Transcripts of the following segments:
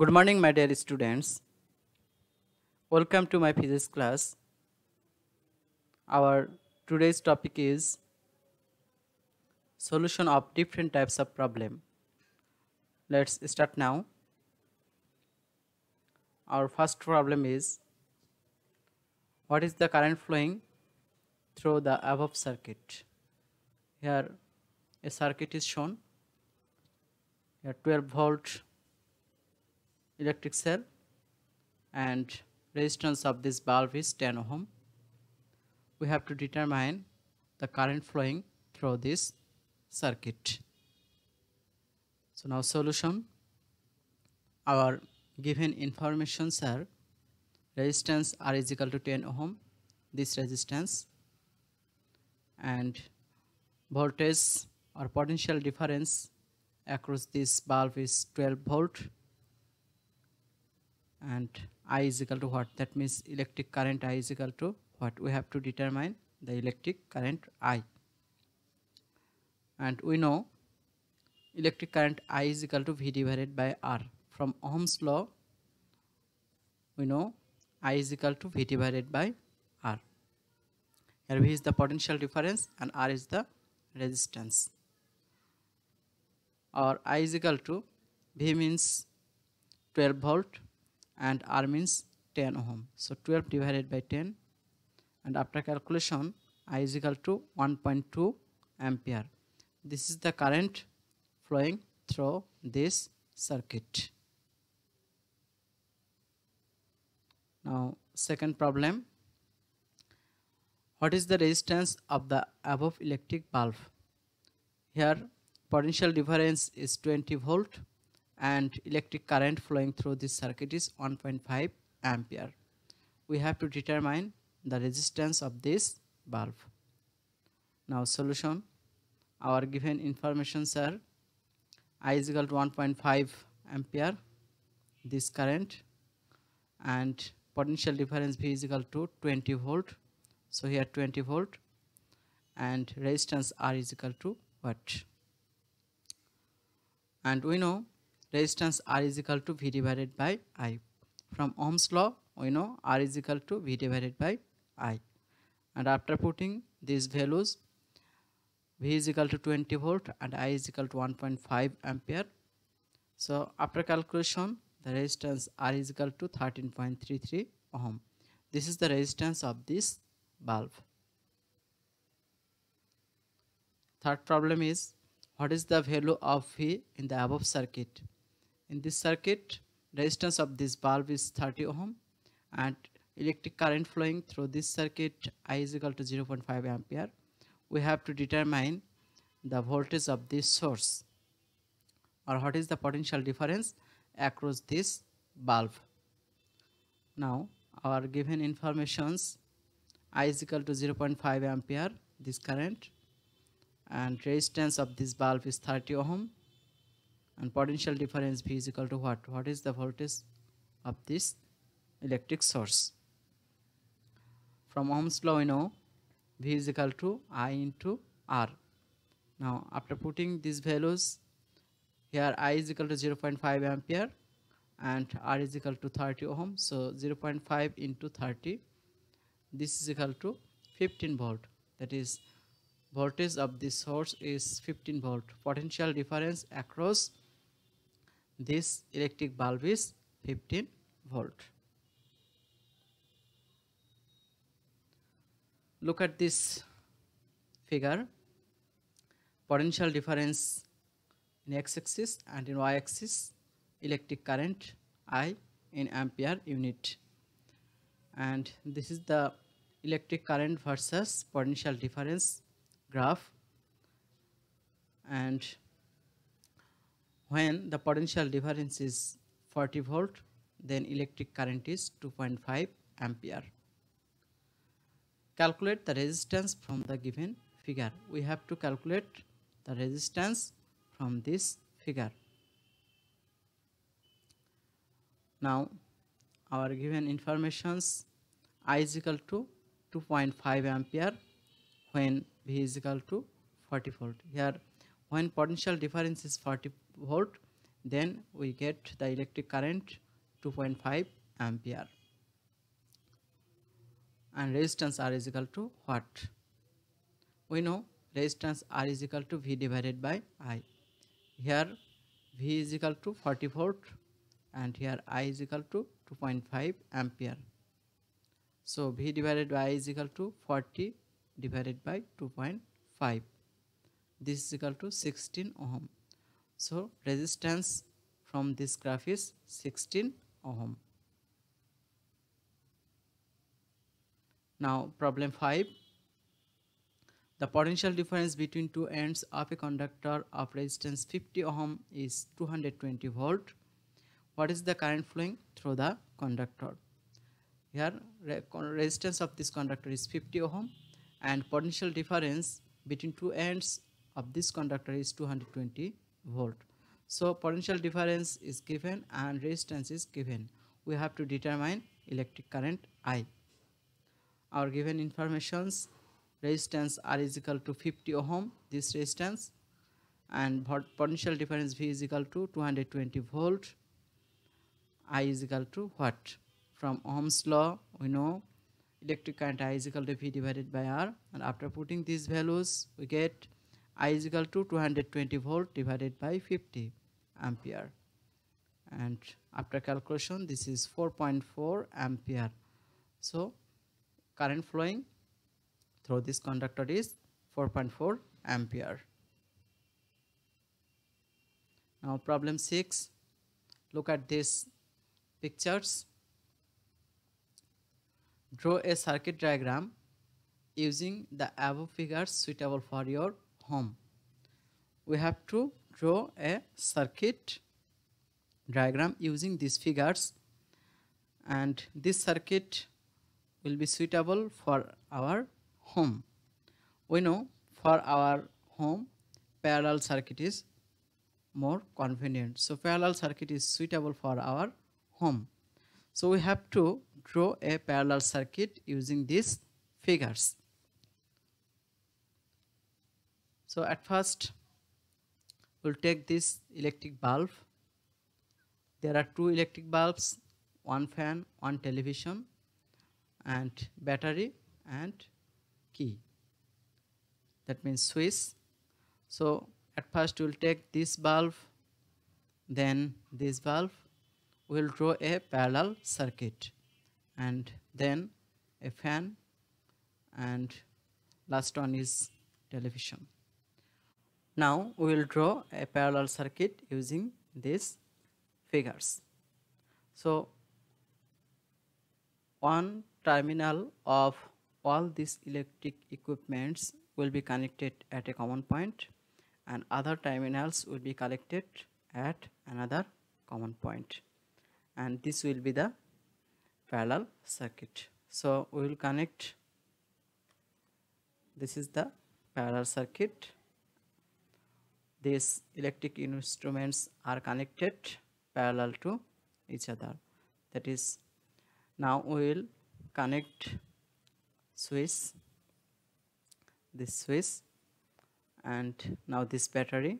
Good morning, my dear students. Welcome to my physics class. Our today's topic is solution of different types of problem. Let's start now. Our first problem is what is the current flowing through the above circuit? Here a circuit is shown. Here 12 volt electric cell and resistance of this bulb is 10 ohm. We have to determine the current flowing through this circuit. So now solution. Our given informations are resistance R is equal to 10 ohm, this resistance and voltage or potential difference across this bulb is 12 volt and I is equal to what that means electric current I is equal to what we have to determine the electric current I and we know electric current I is equal to V divided by R from Ohm's law we know I is equal to V divided by R here V is the potential difference and R is the resistance or I is equal to V means 12 volt and R means 10 ohm. So 12 divided by 10 and after calculation I is equal to 1.2 ampere. This is the current flowing through this circuit. Now second problem. What is the resistance of the above electric bulb? Here potential difference is 20 volt and electric current flowing through this circuit is 1.5 ampere. We have to determine the resistance of this bulb. Now solution, our given information are I is equal to 1.5 ampere this current and potential difference V is equal to 20 volt. So here 20 volt and resistance R is equal to what? And we know resistance R is equal to V divided by I. From Ohm's law, we know R is equal to V divided by I. And after putting these values, V is equal to 20 volt and I is equal to 1.5 ampere. So after calculation, the resistance R is equal to 13.33 ohm. This is the resistance of this bulb. Third problem is what is the value of V in the above circuit? in this circuit resistance of this bulb is 30 ohm and electric current flowing through this circuit i is equal to 0.5 ampere we have to determine the voltage of this source or what is the potential difference across this bulb now our given informations i is equal to 0.5 ampere this current and resistance of this bulb is 30 ohm and potential difference V is equal to what? What is the voltage of this electric source? From Ohm's law we know V is equal to I into R. Now after putting these values here I is equal to 0.5 ampere and R is equal to 30 ohm so 0.5 into 30 this is equal to 15 volt that is voltage of this source is 15 volt potential difference across this electric bulb is 15 volt. Look at this figure. Potential difference in x-axis and in y-axis electric current I in ampere unit and this is the electric current versus potential difference graph and when the potential difference is 40 volt then electric current is 2.5 ampere calculate the resistance from the given figure we have to calculate the resistance from this figure now our given informations i is equal to 2.5 ampere when v is equal to 40 volt here when potential difference is 40 volt then we get the electric current 2.5 ampere and resistance R is equal to what? We know resistance R is equal to V divided by I. Here V is equal to 40 volt and here I is equal to 2.5 ampere. So V divided by I is equal to 40 divided by 2.5. This is equal to 16 ohm. So resistance from this graph is 16 ohm. Now problem 5. The potential difference between two ends of a conductor of resistance 50 ohm is 220 volt. What is the current flowing through the conductor? Here resistance of this conductor is 50 ohm and potential difference between two ends of this conductor is 220 volt. So potential difference is given and resistance is given. We have to determine electric current I. Our given informations resistance R is equal to 50 ohm this resistance and potential difference V is equal to 220 volt I is equal to what from Ohm's law we know electric current I is equal to V divided by R and after putting these values we get I is equal to 220 volt divided by 50 ampere and after calculation this is 4.4 ampere so current flowing through this conductor is 4.4 ampere now problem 6 look at these pictures draw a circuit diagram using the above figures suitable for your home. We have to draw a circuit diagram using these figures and this circuit will be suitable for our home. We know for our home parallel circuit is more convenient. So parallel circuit is suitable for our home. So we have to draw a parallel circuit using these figures. So at first we'll take this electric bulb. There are two electric bulbs, one fan, one television and battery and key. That means switch. So at first we'll take this bulb, then this bulb. We'll draw a parallel circuit and then a fan and last one is television. Now we will draw a parallel circuit using these figures. So one terminal of all these electric equipments will be connected at a common point and other terminals will be connected at another common point and this will be the parallel circuit. So we will connect this is the parallel circuit these electric instruments are connected parallel to each other that is now we will connect switch this switch and now this battery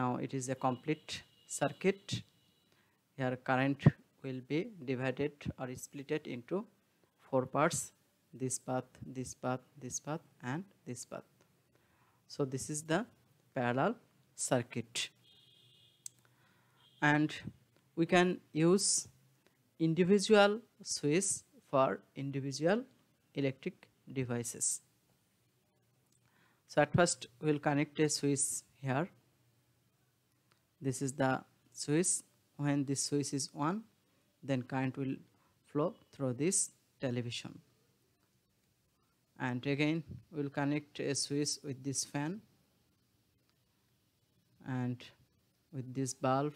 now it is a complete circuit here current will be divided or splitted into four parts this path this path this path and this path so this is the parallel circuit and we can use individual switch for individual electric devices so at first we'll connect a switch here this is the switch when this switch is on then current will flow through this television and again we'll connect a switch with this fan and with this bulb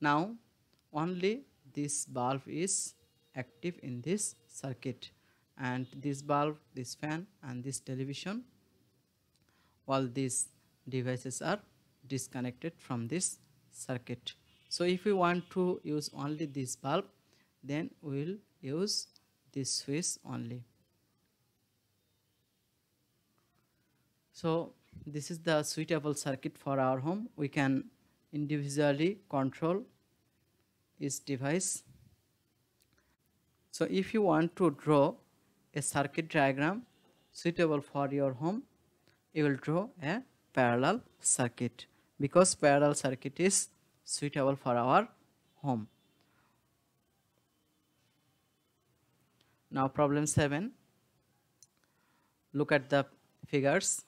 now only this bulb is active in this circuit and this bulb this fan and this television all these devices are disconnected from this circuit so if we want to use only this bulb then we will use this switch only so this is the suitable circuit for our home we can individually control each device so if you want to draw a circuit diagram suitable for your home you will draw a parallel circuit because parallel circuit is suitable for our home now problem 7 look at the figures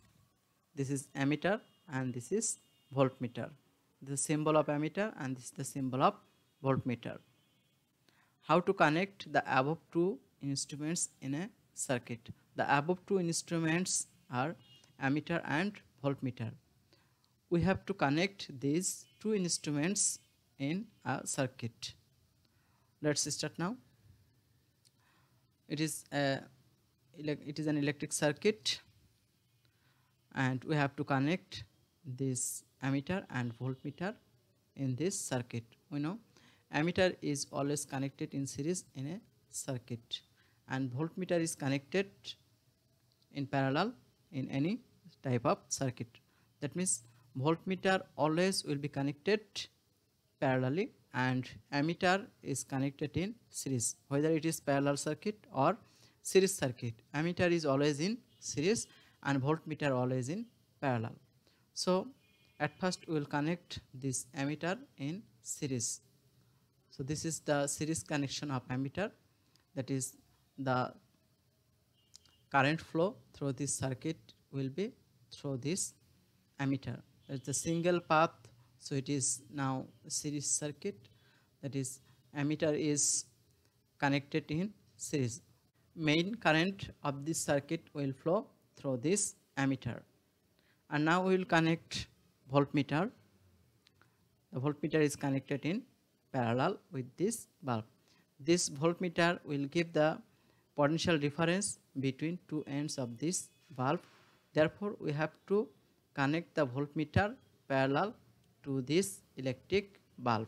this is ammeter and this is voltmeter the symbol of ammeter and this is the symbol of voltmeter how to connect the above two instruments in a circuit the above two instruments are ammeter and voltmeter we have to connect these two instruments in a circuit let's start now it is a it is an electric circuit and we have to connect this ammeter and voltmeter in this circuit we know ammeter is always connected in series in a circuit and voltmeter is connected in parallel in any type of circuit that means voltmeter always will be connected parallelly and ammeter is connected in series whether it is parallel circuit or series circuit ammeter is always in series and voltmeter always in parallel. So at first we will connect this ammeter in series. So this is the series connection of ammeter that is the current flow through this circuit will be through this ammeter. It's a single path so it is now series circuit that is ammeter is connected in series. Main current of this circuit will flow through this ammeter. And now we will connect voltmeter. The voltmeter is connected in parallel with this bulb. This voltmeter will give the potential difference between two ends of this bulb. Therefore, we have to connect the voltmeter parallel to this electric bulb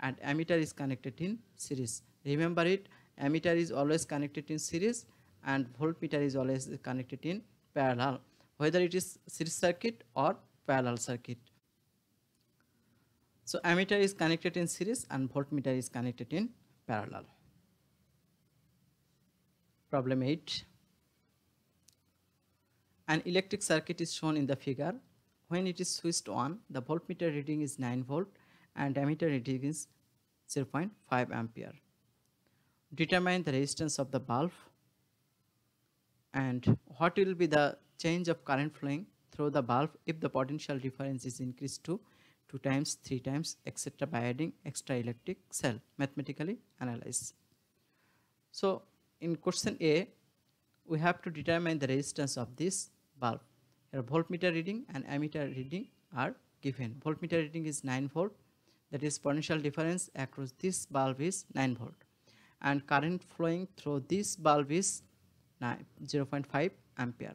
and ammeter is connected in series. Remember it, ammeter is always connected in series and voltmeter is always connected in parallel, whether it is series circuit or parallel circuit. So ammeter is connected in series and voltmeter is connected in parallel. Problem 8. An electric circuit is shown in the figure. When it is switched on, the voltmeter reading is 9 volt and ammeter reading is 0.5 ampere. Determine the resistance of the bulb and what will be the change of current flowing through the bulb if the potential difference is increased to 2 times, 3 times, etc. by adding extra electric cell. Mathematically analyze. So in question A, we have to determine the resistance of this bulb. Here voltmeter reading and ammeter reading are given. Voltmeter reading is 9 volt. That is potential difference across this bulb is 9 volt. And current flowing through this bulb is 0.5 ampere.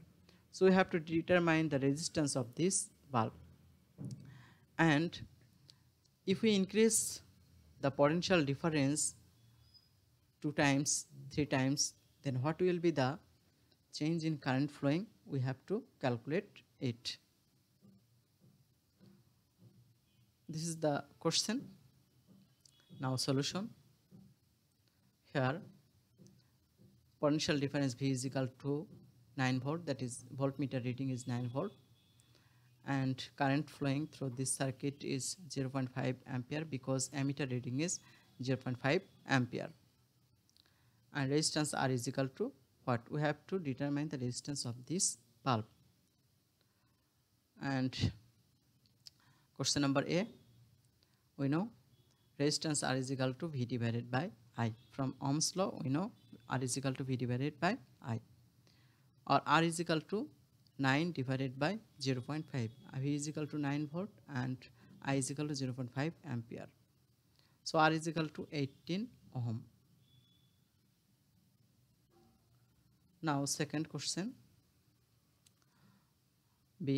So we have to determine the resistance of this valve. And if we increase the potential difference two times, three times, then what will be the change in current flowing? We have to calculate it. This is the question. Now solution. Here potential difference V is equal to 9 volt that is voltmeter reading is 9 volt and current flowing through this circuit is 0.5 ampere because ammeter reading is 0.5 ampere and resistance R is equal to what we have to determine the resistance of this bulb and question number A we know resistance R is equal to V divided by I from Ohm's law we know r is equal to v divided by i or r is equal to 9 divided by 0 0.5 v is equal to 9 volt and i is equal to 0 0.5 ampere so r is equal to 18 ohm now second question b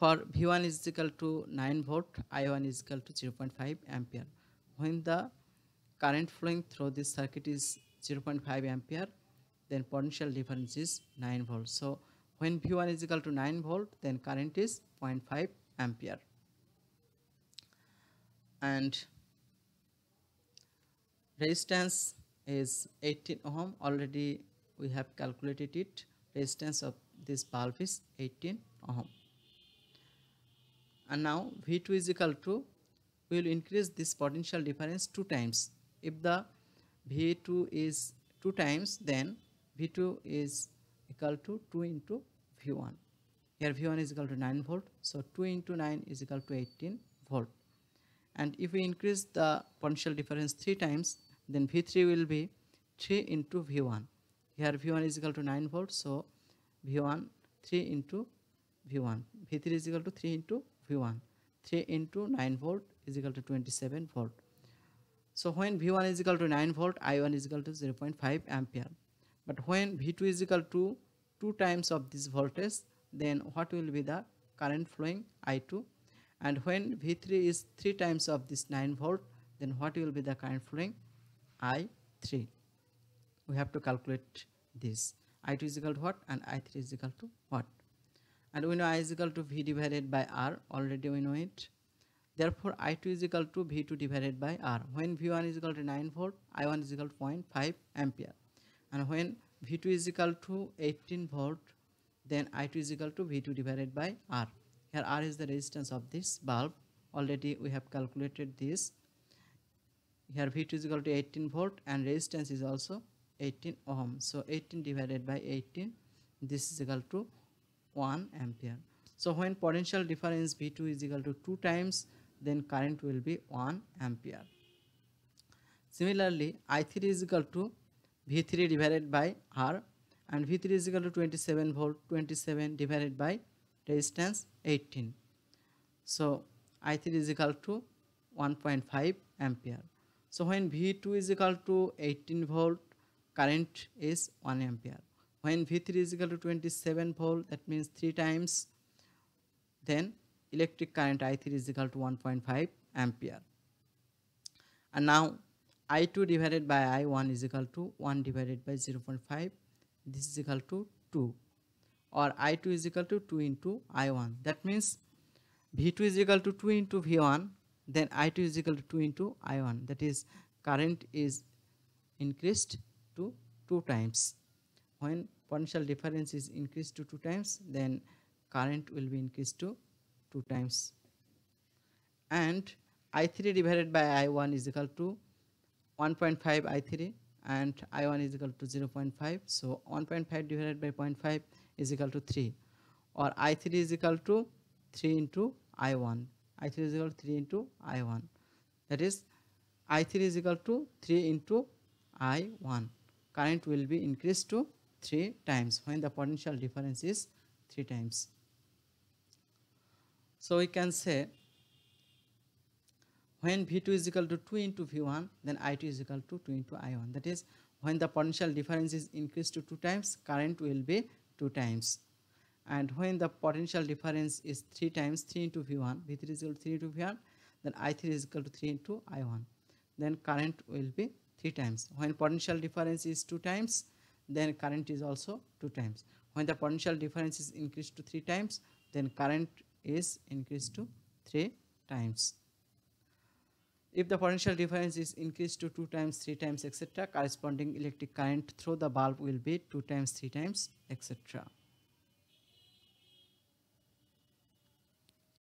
for v1 is equal to 9 volt i1 is equal to 0 0.5 ampere when the current flowing through this circuit is 0.5 ampere then potential difference is 9 volts so when v1 is equal to 9 volt then current is 0.5 ampere and resistance is 18 ohm already we have calculated it resistance of this bulb is 18 ohm and now v2 is equal to we will increase this potential difference two times if the V2 is 2 times then V2 is equal to 2 into V1. Here V1 is equal to 9 volt. So 2 into 9 is equal to 18 volt. And if we increase the potential difference 3 times then V3 will be 3 into V1. Here V1 is equal to 9 volt. So V1 3 into V1. V3 is equal to 3 into V1. 3 into 9 volt is equal to 27 volt. So when V1 is equal to 9 volt, I1 is equal to 0.5 ampere. But when V2 is equal to 2 times of this voltage, then what will be the current flowing I2? And when V3 is 3 times of this 9 volt, then what will be the current flowing I3? We have to calculate this. I2 is equal to what and I3 is equal to what? And we know I is equal to V divided by R, already we know it. Therefore, I2 is equal to V2 divided by R. When V1 is equal to 9 volt, I1 is equal to 0.5 ampere. And when V2 is equal to 18 volt, then I2 is equal to V2 divided by R. Here R is the resistance of this bulb. Already we have calculated this. Here V2 is equal to 18 volt and resistance is also 18 ohm. So 18 divided by 18, this is equal to 1 ampere. So when potential difference V2 is equal to 2 times then current will be 1 ampere. Similarly, I3 is equal to V3 divided by R and V3 is equal to 27 volt 27 divided by resistance 18. So I3 is equal to 1.5 ampere. So when V2 is equal to 18 volt current is 1 ampere. When V3 is equal to 27 volt that means 3 times then electric current I3 is equal to 1.5 ampere. And now I2 divided by I1 is equal to 1 divided by 0.5 this is equal to 2 or I2 is equal to 2 into I1 that means V2 is equal to 2 into V1 then I2 is equal to 2 into I1 that is current is increased to 2 times when potential difference is increased to 2 times then current will be increased to 2 times and i3 divided by i1 is equal to 1.5 i3 and i1 is equal to 0.5 so 1.5 divided by 0.5 is equal to 3 or i3 is equal to 3 into i1 i3 is equal to 3 into i1 that is i3 is equal to 3 into i1 current will be increased to 3 times when the potential difference is 3 times so we can say when V2 is equal to 2 into V1, then I2 is equal to 2 into I1. That is, when the potential difference is increased to 2 times, current will be 2 times. And when the potential difference is 3 times 3 into V1, V3 is equal to 3 into V1, then I3 is equal to 3 into I1. Then current will be 3 times. When potential difference is 2 times, then current is also 2 times. When the potential difference is increased to 3 times, then current is increased to 3 times. If the potential difference is increased to 2 times, 3 times, etc., corresponding electric current through the bulb will be 2 times, 3 times, etc.